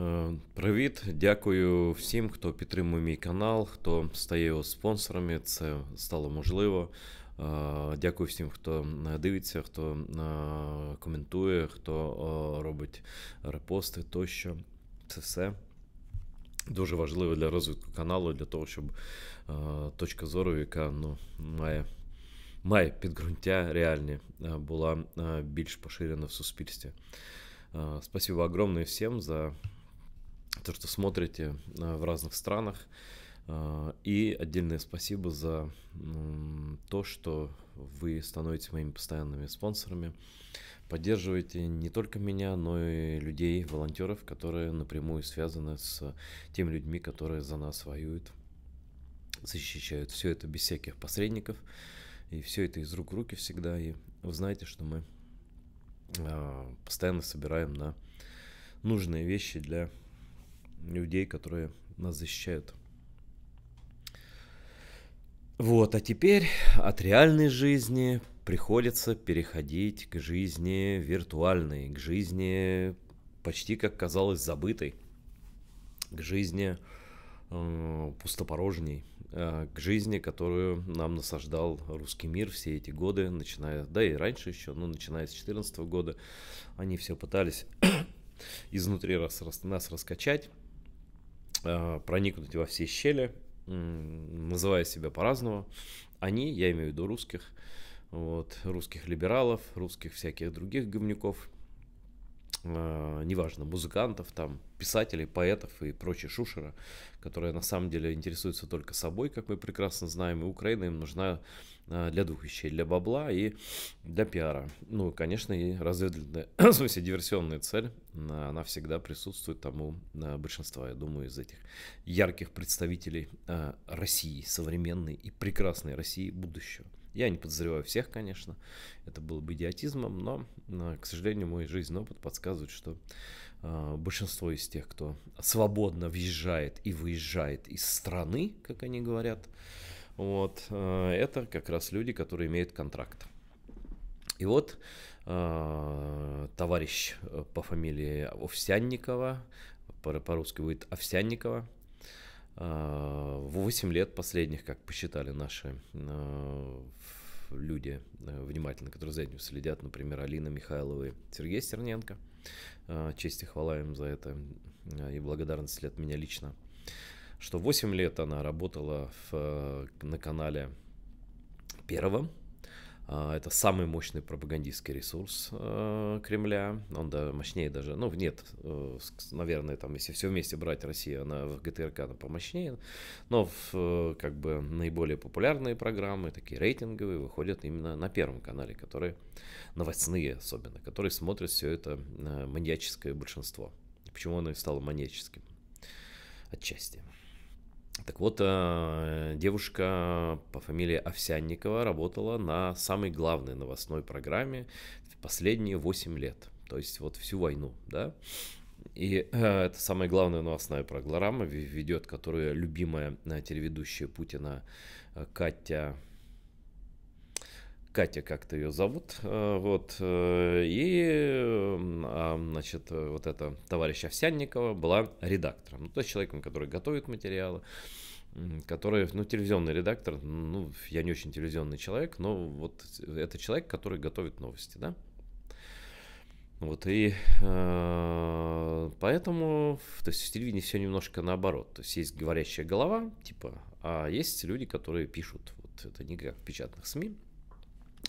Е, привіт, дякую всім, хто підтримує мій канал, хто стає його спонсорами. Це стало можливо. Е, дякую всім, хто е, дивиться, хто коментує, хто робить репости тощо. Це все дуже важливо для розвитку каналу, для того, щоб точка зору, яка ну, має. Має підґрунтя реальні була більш поширена в суспільстві. Спасибо огромное всем за то, что смотрите э, в разных странах. Э, и отдельное спасибо за то, что вы становитесь моими постоянными спонсорами. Поддерживаете не только меня, но и людей, волонтеров, которые напрямую связаны с теми людьми, которые за нас воюют, защищают. Все это без всяких посредников. И все это из рук в руки всегда. И вы знаете, что мы э, постоянно собираем на нужные вещи для людей, которые нас защищают. Вот, а теперь от реальной жизни приходится переходить к жизни виртуальной, к жизни почти, как казалось, забытой, к жизни э, пустопорожней, э, к жизни, которую нам насаждал русский мир все эти годы, начиная, да и раньше еще, но ну, начиная с 2014 года, они все пытались изнутри нас, нас раскачать, Э, проникнуть во все щели, называя себя по-разному. Они, я имею в виду русских, вот, русских либералов, русских всяких других говнюков, а, неважно, музыкантов, там, писателей, поэтов и прочие шушера, которые на самом деле интересуются только собой, как мы прекрасно знаем, и Украина им нужна а, для двух вещей, для бабла и для пиара. Ну, конечно, и разведывательная, в смысле, диверсионная цель, она всегда присутствует тому а, большинства, я думаю, из этих ярких представителей России, современной и прекрасной России будущего. Я не подозреваю всех, конечно, это было бы идиотизмом, но, к сожалению, мой жизненный опыт подсказывает, что э, большинство из тех, кто свободно въезжает и выезжает из страны, как они говорят, вот, э, это как раз люди, которые имеют контракт. И вот а, э, товарищ по фамилии Овсянникова, по-русски будет Овсянникова, 8 а, лет последних, как посчитали наши а, люди а, внимательно, которые за этим следят, например, Алина Михайлова и Сергей Стерненко. Честь и хвала им за это и благодарность от меня лично. Что 8 лет она работала в, на канале первом, а, это самый мощный пропагандистский ресурс э, Кремля. Он да, мощнее даже, ну нет, э, наверное, там, если все вместе брать Россию, она в ГТРК она помощнее. Но в, э, как бы наиболее популярные программы, такие рейтинговые, выходят именно на Первом канале, которые новостные особенно, которые смотрят все это маньяческое большинство. Почему оно и стало маньяческим? Отчасти. Так вот, э, девушка по фамилии Овсянникова работала на самой главной новостной программе последние 8 лет, то есть вот всю войну, да. И э, это самая главная новостная программа ведет, которую любимая э, телеведущая Путина э, Катя Катя как-то ее зовут, э, вот, э, и, а, значит, вот эта товарищ Овсянникова была редактором, ну, то есть человеком, который готовит материалы, который, ну, телевизионный редактор, ну, я не очень телевизионный человек, но вот это человек, который готовит новости, да, вот и э, поэтому, то есть в телевидении все немножко наоборот. То есть есть говорящая голова, типа, а есть люди, которые пишут. Вот это не как в печатных СМИ.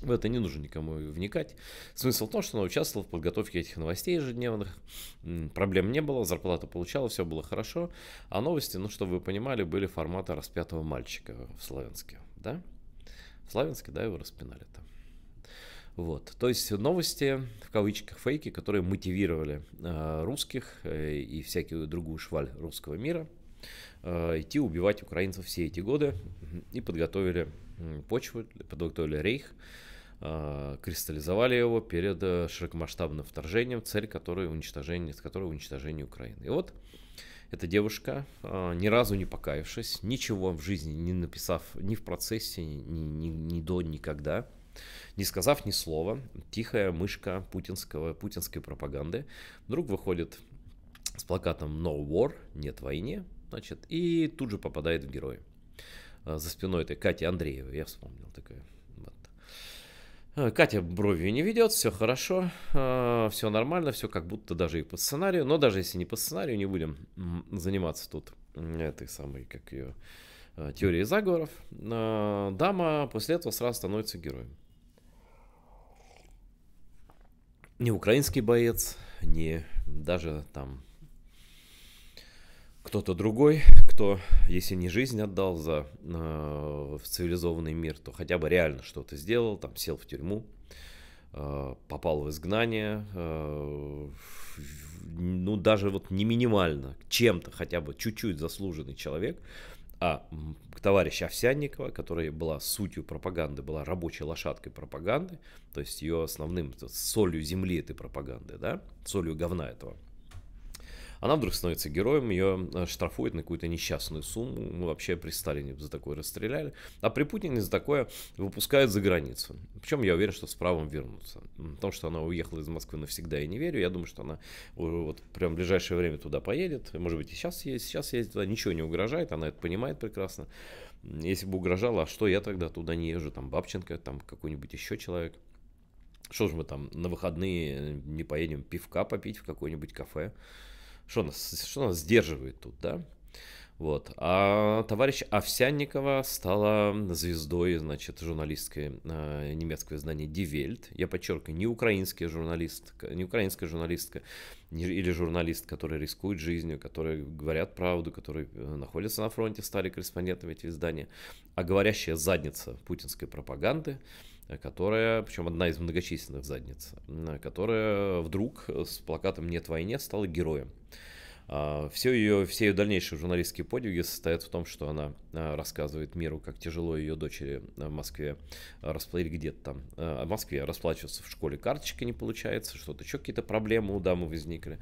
В это не нужно никому вникать. Смысл в том, что она участвовала в подготовке этих новостей ежедневных. Проблем не было, зарплату получала, все было хорошо. А новости, ну, чтобы вы понимали, были формата распятого мальчика в Славянске. Да? В Славянске, да, его распинали там. Вот. То есть новости, в кавычках, фейки, которые мотивировали э, русских э, и всякую другую шваль русского мира э, идти убивать украинцев все эти годы и подготовили почву, подготовили рейх Э, кристаллизовали его перед э, широкомасштабным вторжением, цель которой уничтожение, с которой уничтожение Украины. И вот эта девушка, э, ни разу не покаявшись, ничего в жизни не написав ни в процессе, ни, ни, ни до, никогда, не сказав ни слова, тихая мышка путинского, путинской пропаганды вдруг выходит с плакатом «No war», «Нет войне», значит, и тут же попадает в герои. За спиной этой Кати Андреевой, я вспомнил такая Э, Катя бровью не ведет, все хорошо, э, все нормально, все как будто даже и по сценарию. Но даже если не по сценарию, не будем заниматься тут этой самой, как ее, э, теорией заговоров. Дама после этого сразу становится героем. Не украинский боец, не даже там кто-то другой, кто, если не жизнь отдал за э, в цивилизованный мир, то хотя бы реально что-то сделал, там сел в тюрьму, э, попал в изгнание, э, ну даже вот не минимально, чем-то хотя бы чуть-чуть заслуженный человек, а товарищ Овсянникова, которая была сутью пропаганды, была рабочей лошадкой пропаганды, то есть ее основным солью земли этой пропаганды, да, солью говна этого – она вдруг становится героем, ее э, штрафуют на какую-то несчастную сумму. Мы вообще при Сталине за такое расстреляли. А при Путине за такое выпускают за границу. Причем я уверен, что с правом вернутся. В том, что она уехала из Москвы навсегда, я не верю. Я думаю, что она э, вот прям в ближайшее время туда поедет. Может быть, и сейчас ездит, сейчас ездит туда. Ничего не угрожает, она это понимает прекрасно. Если бы угрожала, а что я тогда туда не езжу? Там Бабченко, там какой-нибудь еще человек. Что же мы там на выходные не поедем пивка попить в какое-нибудь кафе? Что нас, что нас сдерживает тут, да? Вот. А товарищ Овсянникова стала звездой, значит, журналистской э, немецкого издания Die Welt. Я подчеркиваю, не украинский журналист, не украинская журналистка не, или журналист, который рискует жизнью, которые говорят правду, которые э, находятся на фронте, стали корреспондентами этих изданий, а говорящая задница путинской пропаганды – Э, которая, причем одна из многочисленных задниц, э, которая вдруг с плакатом «Нет войне» стала героем. А, все ее, все ее дальнейшие журналистские подвиги состоят в том, что она а, рассказывает миру, как тяжело ее дочери в Москве расплатить где-то там. А, в Москве расплачиваться в школе карточка не получается, что-то еще какие-то проблемы у дамы возникли.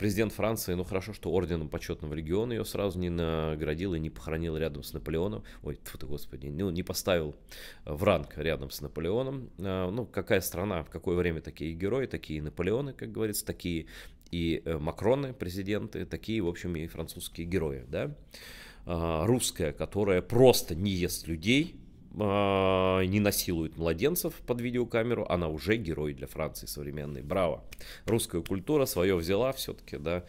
Президент Франции, ну хорошо, что орденом почетного легиона ее сразу не наградил и не похоронил рядом с Наполеоном. Ой, тьфу ты господи, ну не поставил в ранг рядом с Наполеоном. Ну какая страна, в какое время такие герои, такие Наполеоны, как говорится, такие и э, Макроны, президенты, такие, в общем, и французские герои, да, а, русская, которая просто не ест людей, а, не насилует младенцев под видеокамеру, она уже герой для Франции современной. Браво! Русская культура свое взяла все-таки, да.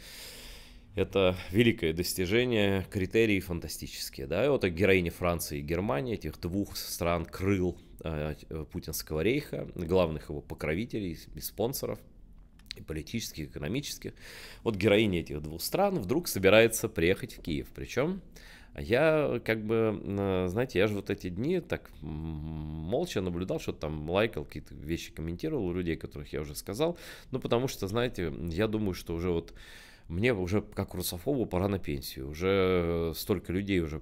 Это великое достижение, критерии фантастические, да. И вот героини Франции и Германии, этих двух стран крыл а, Путинского рейха, главных его покровителей и спонсоров – и политических, экономических. Вот героиня этих двух стран вдруг собирается приехать в Киев. Причем я как бы, знаете, я же вот эти дни так молча наблюдал, что там лайкал, какие-то вещи комментировал у людей, которых я уже сказал. Ну, потому что, знаете, я думаю, что уже вот мне уже как русофобу пора на пенсию. Уже столько людей уже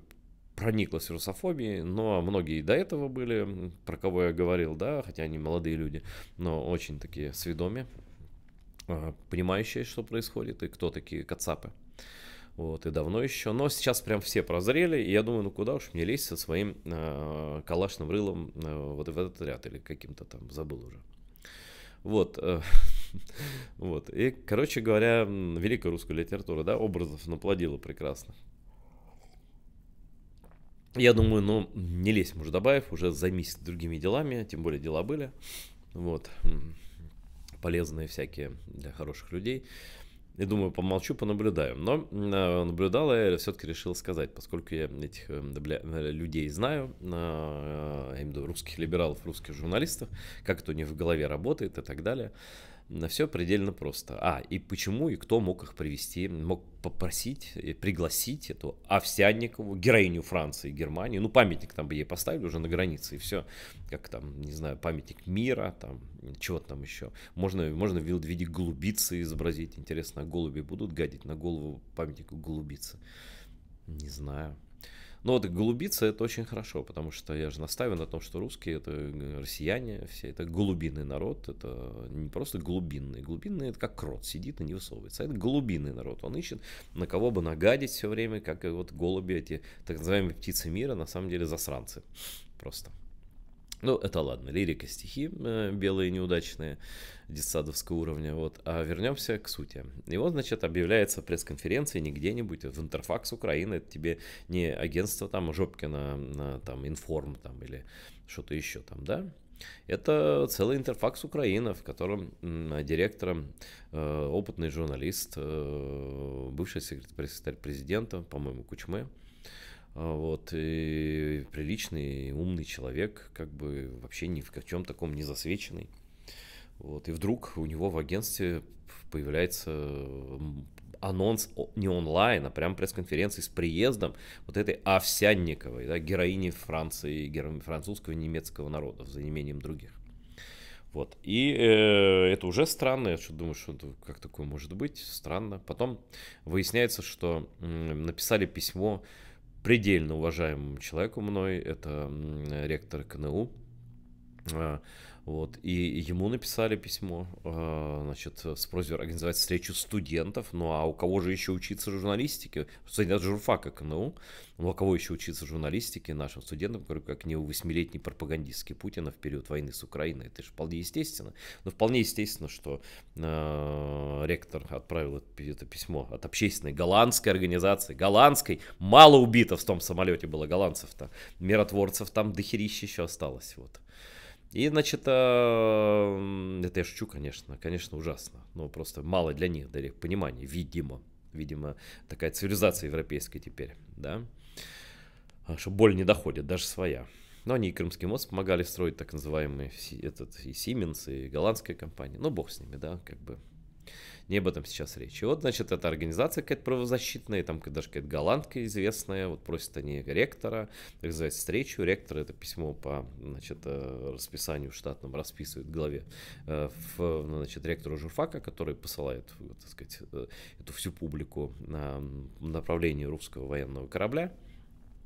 прониклась русофобией, но многие до этого были, про кого я говорил, да, хотя они молодые люди, но очень такие сведомые, а, понимающие, что происходит, и кто такие кацапы. Вот, и давно еще. Но сейчас прям все прозрели, и я думаю, ну куда уж мне лезть со своим э, калашным рылом э, вот в этот ряд, или каким-то там, забыл уже. Вот, э, вот. И, короче говоря, великая русская литература, да, образов наплодила прекрасно. Я думаю, ну, не лезь, муж муждобаев, уже займись другими делами, тем более дела были. Вот полезные всякие для хороших людей. И думаю, помолчу, понаблюдаю. Но э, наблюдал я все-таки решил сказать, поскольку я этих э, э, людей знаю, я имею в виду русских либералов, русских журналистов, как это у них в голове работает и так далее на Все предельно просто. А, и почему и кто мог их привести, мог попросить, и э, пригласить эту Овсянникову, героиню Франции, и Германии. Ну, памятник там бы ей поставили уже на границе, и все. Как там, не знаю, памятник мира, там, чего там еще. Можно, можно в виде голубицы изобразить. Интересно, а голуби будут гадить на голову памятнику голубицы? Не знаю. Но вот голубица это очень хорошо, потому что я же настаиваю на том, что русские это э, россияне, все это голубиный народ, это не просто глубинный, глубинный это как крот, сидит и не высовывается. А это голубиный народ, он ищет на кого бы нагадить все время, как и вот голуби эти, так называемые птицы мира, на самом деле засранцы просто. Ну, это ладно, лирика, стихи э, белые неудачные, детсадовского уровня, вот. А вернемся к сути. Его значит, объявляется пресс-конференция не где-нибудь, а в Интерфакс Украины, это тебе не агентство там Жопкина, там, Информ там или что-то еще там, да? Это целый интерфакс Украина, в котором директором э, опытный журналист, э, бывший секретарь президента, по-моему, Кучмы, а, вот, и приличный, умный человек, как бы вообще ни в чем таком не засвеченный. Вот, и вдруг у него в агентстве появляется анонс не онлайн, а прям пресс-конференции с приездом вот этой Овсянниковой, да, героини Франции, героини французского и немецкого народа за неимением других. Вот. И э, это уже странно. Я что думаю, что как такое может быть? Странно. Потом выясняется, что э, написали письмо предельно уважаемому человеку мной, это ректор КНУ, а, вот. И ему написали письмо э, значит, с просьбой организовать встречу студентов. Ну а у кого же еще учиться журналистике? Студент журфака КНУ. Ну а кого еще учиться журналистике нашим студентам, говорю, как не у восьмилетней пропагандистки Путина в период войны с Украиной? Это же вполне естественно. Но ну, вполне естественно, что э, ректор отправил это, письмо от общественной голландской организации. Голландской. Мало убито в том самолете было голландцев-то. Миротворцев там дохерища еще осталось. Вот. И, значит, эм, это я шучу, конечно, конечно, ужасно. Но просто мало для них, для их понимания, видимо. Видимо, такая цивилизация европейская теперь, да. А, что боль не доходит, даже своя. Но они и Крымский мост помогали строить так называемые этот, и Сименс и голландская компания. Ну, бог с ними, да, как бы не об этом сейчас речь. И вот, значит, эта организация какая-то правозащитная, там даже какая-то голландка известная, вот просят они ректора организовать встречу. Ректор это письмо по, значит, э, расписанию штатному расписывает главе э, в, значит, ректору журфака, который посылает, э, так сказать, эту всю публику на направлении русского военного корабля.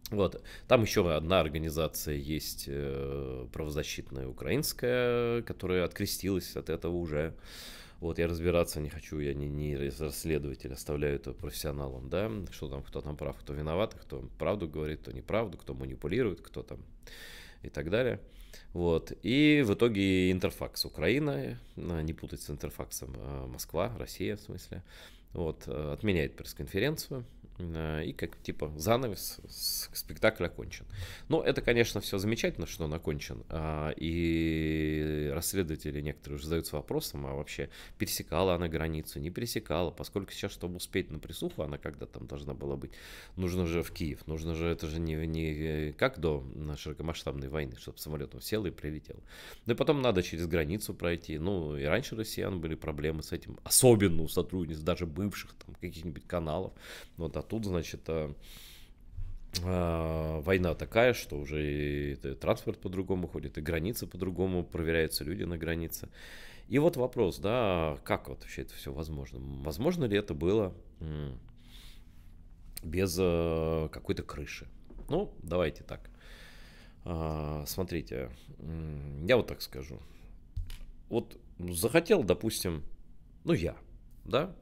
Вот. Там еще одна организация есть правозащитная украинская, которая открестилась от этого уже. Вот, я разбираться не хочу, я не, не расследователь, оставляю это профессионалам, да, что там, кто там прав, кто виноват, кто правду говорит, кто неправду, кто манипулирует, кто там и так далее. Вот. И в итоге Интерфакс Украина, а, не путать с Интерфаксом, а, Москва, Россия в смысле, вот, э, отменяет пресс-конференцию, Э, и как типа занавес спектакль окончен. Но ну, это, конечно, все замечательно, что он окончен, а, и расследователи некоторые уже задаются вопросом, а вообще пересекала она границу, не пересекала, поскольку сейчас, чтобы успеть на присуху, она когда там должна была быть, нужно же в Киев, нужно же, это же не, не как до широкомасштабной войны, чтобы самолетом сел и прилетел. Ну и потом надо через границу пройти, ну и раньше россиян были проблемы с этим, особенно у сотрудниц, даже бывших там каких-нибудь каналов, вот, а тут, значит, а война такая, что уже и транспорт по-другому ходит, и границы по-другому, проверяются люди на границе. И вот вопрос, да, как вот вообще это все возможно? Возможно ли это было без э, какой-то крыши? Ну, давайте так. Смотрите, я вот так скажу. Вот захотел, допустим, ну я, да,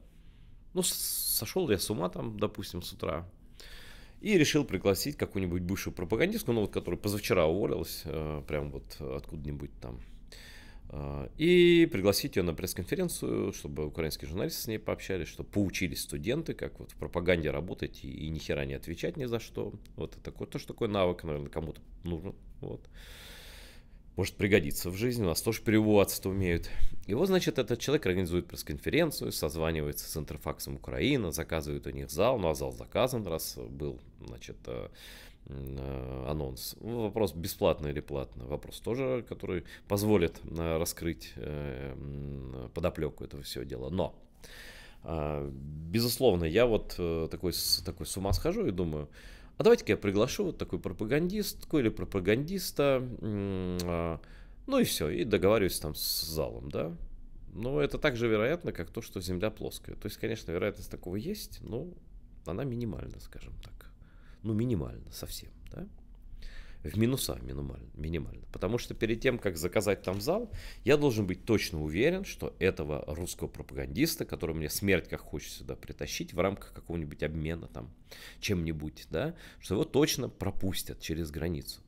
ну, сошел я с ума там, допустим, с утра. И решил пригласить какую-нибудь бывшую пропагандистку, ну вот, которая позавчера уволилась, э, прям вот откуда-нибудь там. Э, и пригласить ее на пресс-конференцию, чтобы украинские журналисты с ней пообщались, чтобы поучились студенты, как вот в пропаганде работать и, и ни хера не отвечать ни за что. Вот это такой тоже такой навык, наверное, кому-то нужен. Вот может пригодиться в жизни, у нас тоже переобуваться-то умеют. И вот, значит, этот человек организует пресс-конференцию, созванивается с Интерфаксом Украина, заказывает у них зал, ну а зал заказан, раз был, значит, э, э, анонс. Вопрос, бесплатно или платно. Вопрос тоже, который позволит э, раскрыть подоплеку этого всего дела. Но, безусловно, я вот такой, такой с ума схожу и думаю, а давайте-ка я приглашу вот такую пропагандистку или пропагандиста, а, ну и все, и договариваюсь там с залом, да. Но это так же вероятно, как то, что Земля плоская. То есть, конечно, вероятность такого есть, но она минимальна, скажем так. Ну, минимальна совсем, да в минуса минимально, минимально. Потому что перед тем, как заказать там зал, я должен быть точно уверен, что этого русского пропагандиста, который мне смерть как хочет сюда притащить в рамках какого-нибудь обмена там чем-нибудь, да, что его точно пропустят через границу.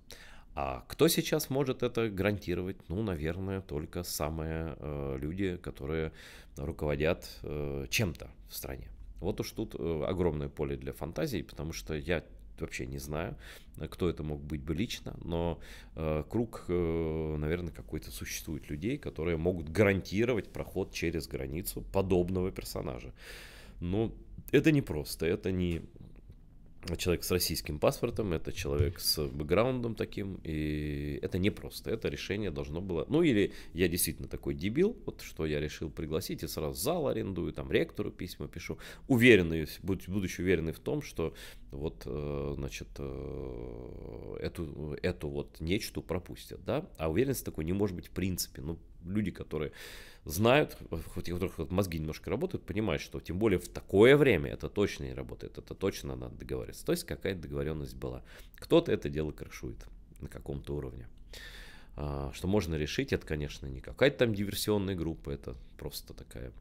А кто сейчас может это гарантировать? Ну, наверное, только самые э, люди, которые руководят э, чем-то в стране. Вот уж тут э, огромное поле для фантазии, потому что я вообще не знаю, кто это мог быть бы лично, но э, круг, э, наверное, какой-то существует людей, которые могут гарантировать проход через границу подобного персонажа. Но ну, это непросто, это не человек с российским паспортом, это человек с бэкграундом таким, и это непросто, это решение должно было, ну или я действительно такой дебил, вот что я решил пригласить и сразу зал арендую, там ректору письма пишу, уверенный, будучи уверенный в том, что вот, э, значит, э, эту, эту вот нечто пропустят, да, а уверенность такой не может быть в принципе, ну, люди, которые знают, хоть у которых мозги немножко работают, понимают, что тем более в такое время это точно не работает, это точно надо договориться. То есть какая-то договоренность была. Кто-то это дело крышует на каком-то уровне. А, что можно решить, это, конечно, не какая-то там диверсионная группа, это просто такая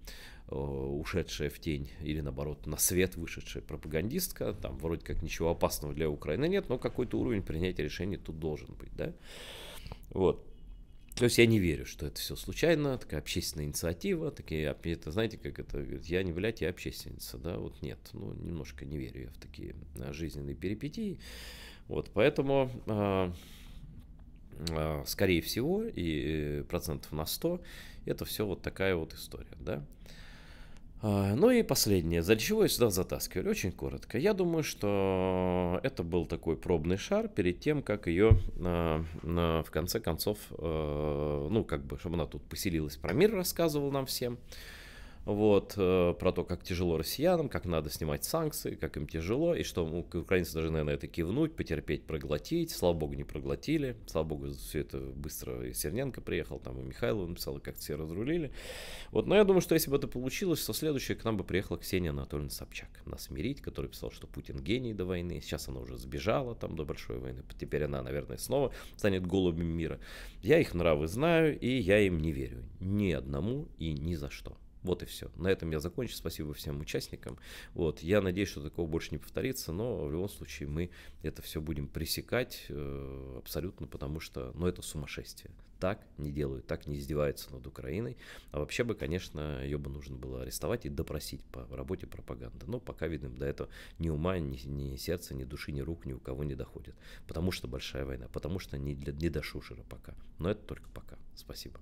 ушедшая в тень или, наоборот, на свет вышедшая пропагандистка. Там вроде как ничего опасного для Украины нет, но какой-то уровень принятия решений тут должен быть, да? Вот. То есть я не верю, что это все случайно, такая общественная инициатива, такие, это, знаете, как это, я не, блядь, я общественница, да, вот нет, ну, немножко не верю я в такие а, жизненные перипетии, вот, поэтому, а, а, скорее всего, и э, процентов на 100, это все вот такая вот история, да. А, ну и последнее, за чего я сюда затаскивали, очень коротко. Я думаю, что это был такой пробный шар перед тем, как ее а, в конце концов, э, ну как бы, чтобы она тут поселилась, про мир рассказывал нам всем вот, э, про то, как тяжело россиянам, как надо снимать санкции, как им тяжело, и что украинцы должны наверное это кивнуть, потерпеть, проглотить. Слава богу, не проглотили. Слава богу, все это быстро и Серненко приехал, там и Михайлов написал, как все разрулили. Вот, но я думаю, что если бы это получилось, то следующее к нам бы приехала Ксения Анатольевна Собчак, нас мирить, который писал, что Путин гений до войны. Сейчас она уже сбежала там до большой войны. Теперь она, наверное, снова станет голубем мира. Я их нравы знаю, и я им не верю. Ни одному и ни за что. Вот и все. На этом я закончу. Спасибо всем участникам. Вот. Я надеюсь, что такого больше не повторится, но в любом случае мы это все будем пресекать э, абсолютно, потому что ну, это сумасшествие. Так не делают, так не издеваются над Украиной. А вообще бы, конечно, ее бы нужно было арестовать и допросить по работе пропаганды. Но пока, видно, до этого ни ума, ни, ни сердца, ни души, ни рук ни у кого не доходит. Потому что большая война, потому что не, для, не до Шушера пока. Но это только пока. Спасибо.